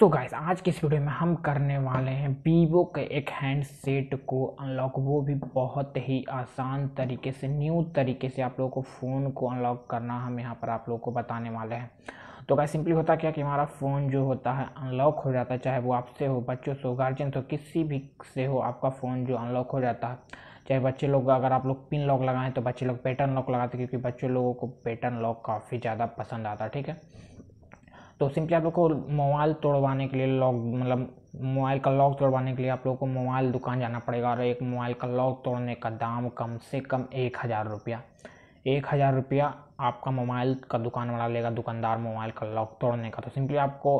सो so guys आज के इस वीडियो में हम करने वाले हैं वीवो के एक हैंडसेट को अनलॉक वो भी बहुत ही आसान तरीके से न्यू तरीके से आप लोगों को फ़ोन को अनलॉक करना हम यहाँ पर आप लोगों को बताने वाले हैं तो गाइस सिंपली होता क्या कि हमारा फ़ोन जो होता है अनलॉक हो जाता है चाहे वो आपसे हो बच्चों से हो गार्जियन से हो किसी भी से हो आपका फ़ोन जो अनलॉक हो जाता है चाहे बच्चे लोग अगर आप लोग पिन लॉक लगाएं तो बच्चे लोग पैटर्न लॉक लगाते क्योंकि बच्चों लोगों को पैटर्न लॉक काफ़ी ज़्यादा पसंद आता है ठीक है तो सिंपली आप लोग को मोबाइल तोड़वाने के लिए लॉक मतलब मोबाइल का लॉक तोड़वाने के लिए आप लोग को मोबाइल दुकान जाना पड़ेगा और एक मोबाइल का लॉक तोड़ने का दाम कम से कम एक हज़ार रुपया एक हज़ार रुपया आपका मोबाइल का दुकान वाला लेगा दुकानदार मोबाइल का लॉक तोड़ने का तो सिंपली आपको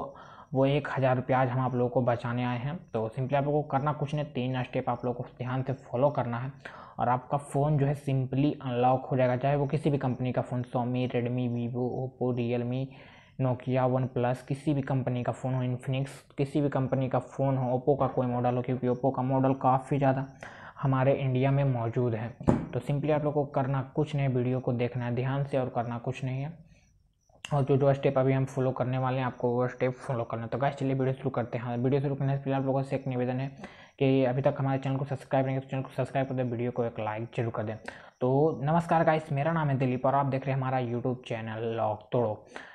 वो एक हज़ार रुपया आज हम आप लोगों को बचाने आए हैं तो सिंपली आप लोग को करना कुछ नहीं तीन स्टेप आप लोग को ध्यान से फॉलो करना है और आपका फ़ोन जो है सिंपली अनलॉक हो जाएगा चाहे वो किसी भी कंपनी का फ़ोन सोमी Redmi Vivo Oppo Realme Nokia one plus किसी भी कंपनी का फ़ोन हो इन्फिनिक्स किसी भी कंपनी का फ़ोन हो ओप्पो का कोई मॉडल हो क्योंकि ओप्पो का मॉडल काफ़ी ज़्यादा हमारे इंडिया में मौजूद है तो सिंपली आप लोग को करना कुछ नहीं वीडियो को देखना है ध्यान से और करना कुछ नहीं है और जो जो स्टेप अभी हम फॉलो करने वाले हैं आपको वो स्टेप फॉलो करना है तो गाइस चलिए वीडियो शुरू करते हैं वीडियो हाँ, शुरू करने से पहले आप लोगों से एक निवेदन है कि अभी तक हमारे चैनल को सब्सक्राइब नहीं तो चैनल को सब्सक्राइब कर दें वीडियो को एक लाइक जरूर कर दें तो नमस्कार गाइस मेरा नाम है दिलीप और आप देख रहे हैं हमारा यूट्यूब चैनल लॉक तोड़ो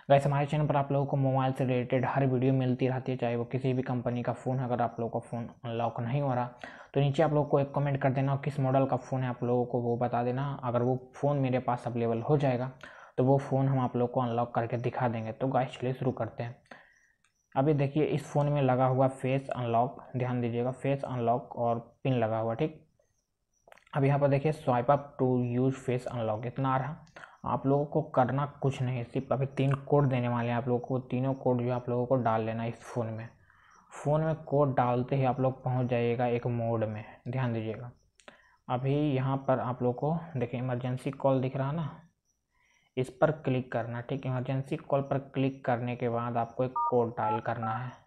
गाइस हमारे चैनल पर आप लोगों को मोबाइल से रिलेटेड हर वीडियो मिलती रहती है चाहे वो किसी भी कंपनी का फ़ोन अगर आप लोगों का फ़ोन अनलॉक नहीं हो रहा तो नीचे आप लोग को एक कमेंट कर देना किस मॉडल का फ़ोन है आप लोगों को वो बता देना अगर वो फ़ोन मेरे पास अवेलेबल हो जाएगा तो वो फ़ोन हम आप लोग को अनलॉक करके दिखा देंगे तो गाइस चलिए शुरू करते हैं अभी देखिए इस फ़ोन में लगा हुआ फेस अनलॉक ध्यान दीजिएगा फेस अनलॉक और पिन लगा हुआ ठीक अब यहाँ पर देखिए swipe up to use face unlock इतना आ रहा आप लोगों को करना कुछ नहीं सिर्फ अभी तीन कोड देने वाले हैं आप लोगों को तीनों कोड जो आप लोगों को डाल लेना इस फ़ोन में फ़ोन में कोड डालते ही आप लोग पहुँच जाइएगा एक मोड में ध्यान दीजिएगा अभी यहाँ पर आप लोग को देखिए इमरजेंसी कॉल दिख रहा ना इस पर क्लिक करना ठीक इमरजेंसी कॉल पर क्लिक करने के बाद आपको एक कोड डायल करना है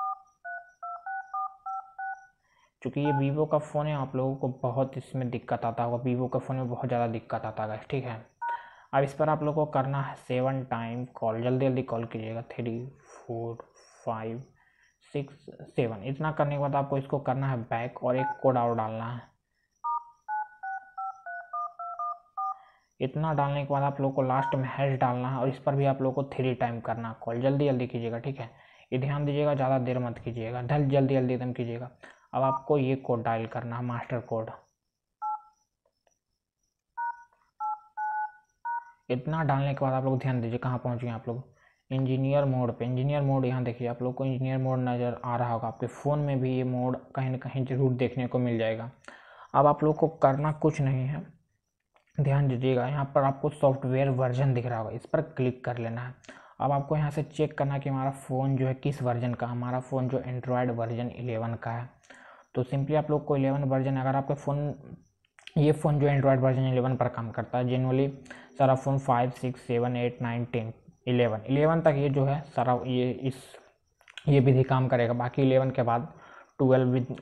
चूँकि ये वीवो का फ़ोन है आप लोगों को बहुत इसमें दिक्कत आता होगा वीवो के फ़ोन में बहुत ज़्यादा दिक्कत आता है ठीक है अब इस पर आप लोगों को करना है सेवन टाइम कॉल जल्दी जल्दी कॉल कीजिएगा three four five six seven इतना करने के बाद आपको इसको करना है बैक और एक कोड और डालना है इतना डालने के बाद आप लोग को लास्ट में हैश डालना है और इस पर भी आप लोग को थ्री टाइम करना कॉल जल्दी जल्दी कीजिएगा ठीक है ये ध्यान दीजिएगा ज़्यादा देर मत कीजिएगा ढल जल्दी जल्दी एकदम कीजिएगा अब आपको ये कोड डायल करना है मास्टर कोड इतना डालने के बाद आप लोग ध्यान दीजिए कहाँ पहुँच गए आप लोग इंजीनियर मोड पे इंजीनियर मोड यहाँ देखिए आप लोग को इंजीनियर मोड नज़र आ रहा होगा आपके फ़ोन में भी ये मोड कहीं ना कहीं ज़रूर देखने को मिल जाएगा अब आप लोग को करना कुछ नहीं है ध्यान दीजिएगा यहाँ पर आपको सॉफ्टवेयर वर्जन दिख रहा होगा इस पर क्लिक कर लेना है अब आपको यहाँ से चेक करना कि हमारा फ़ोन जो है किस वर्जन का हमारा फ़ोन जो एंड्रॉयड वर्जन इलेवन का है तो सिंपली आप लोग को इलेवन वर्जन अगर आपके फ़ोन ये फ़ोन जो एंड्रॉयड वर्जन इलेवन पर काम करता है जनरली सारा phone five six seven eight nine ten eleven eleven तक ये जो है सारा ये इस ये विधि काम करेगा बाकी इलेवन के बाद ट्वेल्व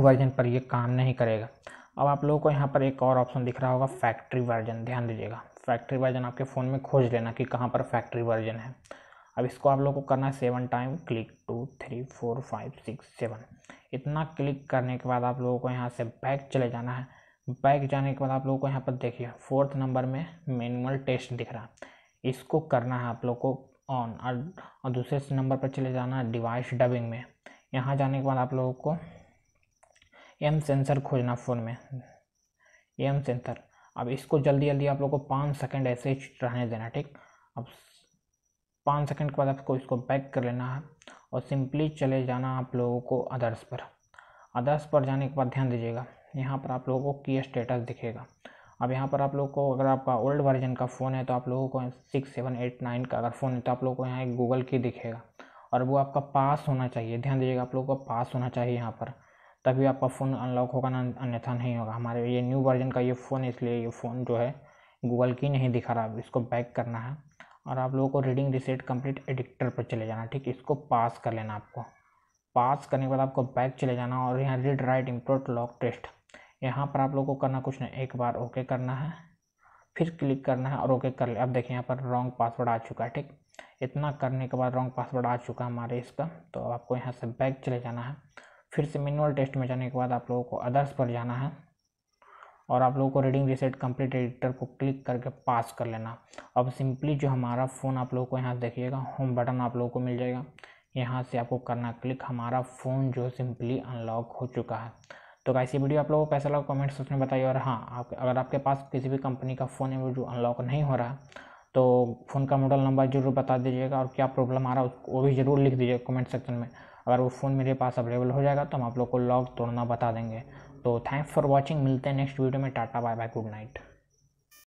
वर्जन पर ये काम नहीं करेगा अब आप लोगों को यहाँ पर एक और ऑप्शन दिख रहा होगा फैक्ट्री वर्जन ध्यान दीजिएगा फैक्ट्री वर्जन आपके फ़ोन में खोज लेना कि कहाँ पर फैक्ट्री वर्जन है अब इसको आप लोग को करना है seven time click two three four five six seven इतना क्लिक करने के बाद आप लोगों को यहाँ से बैक चले जाना है बैक जाने के बाद आप लोगों को यहाँ पर देखिए फोर्थ नंबर में मैनुअल टेस्ट दिख रहा है इसको करना है आप लोग को ऑन और दूसरे नंबर पर चले जाना है डिवाइस डबिंग में यहाँ जाने के बाद आप लोगों को एम सेंसर खोजना फ़ोन में एम सेंसर अब इसको जल्दी जल्दी आप लोग को पाँच सेकेंड ऐसे ही रहने देना ठीक अब पाँच सेकेंड के बाद आपको इसको बैक कर लेना है और सिंपली चले जाना आप लोगों को अदर्स पर अदर्स पर जाने के बाद ध्यान दीजिएगा यहाँ पर आप लोगों को की स्टेटस दिखेगा अब यहाँ पर आप लोगों को अगर आपका ओल्ड वर्जन का फ़ोन है तो आप लोगों को सिक्स सेवन एट नाइन का अगर फ़ोन है तो आप लोगों को यहाँ एक गूगल की दिखेगा और वो आपका पास होना चाहिए ध्यान दीजिएगा आप लोगों को पास होना चाहिए यहाँ पर तभी आपका फ़ोन अनलॉक होगा ना अन्यथा नहीं होगा हमारे ये न्यू वर्जन का ये फ़ोन है इसलिए ये फ़ोन जो है गूगल की नहीं दिखा रहा इसको बैक करना है और आप लोगों को रीडिंग रिसेट कंप्लीट एडिक्टर पर चले जाना ठीक इसको पास कर लेना आपको पास करने के बाद आपको बैक चले जाना और यहाँ read write import lock test यहाँ पर आप लोगों को करना कुछ नहीं एक बार ओके करना है फिर क्लिक करना है और ओके कर ले अब देखिए यहाँ पर रॉन्ग पासवर्ड आ चुका है ठीक इतना करने के बाद रॉन्ग पासवर्ड आ चुका है हमारे इसका तो आपको यहाँ से बैक चले जाना है फिर से मिनिमल टेस्ट में जाने के बाद आप लोगों को अदर्स पर जाना है और आप लोगों को रीडिंग रिसेट कंप्लीट एडिटर को क्लिक करके पास कर लेना अब सिंपली जो हमारा फ़ोन आप लोगों को यहाँ से देखिएगा होम बटन आप लोगों को मिल जाएगा यहाँ से आपको करना क्लिक हमारा फ़ोन जो सिंपली अनलॉक हो चुका है तो कैसी वीडियो आप लोगों को कैसा लगा कमेंट सेक्शन में बताइए और हाँ आप अगर आपके पास किसी भी कंपनी का फ़ोन है वो जो अनलॉक नहीं हो रहा है तो फ़ोन का मॉडल नंबर जरूर बता दीजिएगा और क्या प्रॉब्लम आ रहा है वो भी ज़रूर लिख दीजिएगा कमेंट सेक्शन में अगर वो फ़ोन मेरे पास अवेलेबल हो जाएगा तो हम आप लोग को लॉक तोड़ना बता देंगे तो थैंक्स फॉर वॉचिंग मिलते हैं नेक्स्ट वीडियो में tata bye bye good night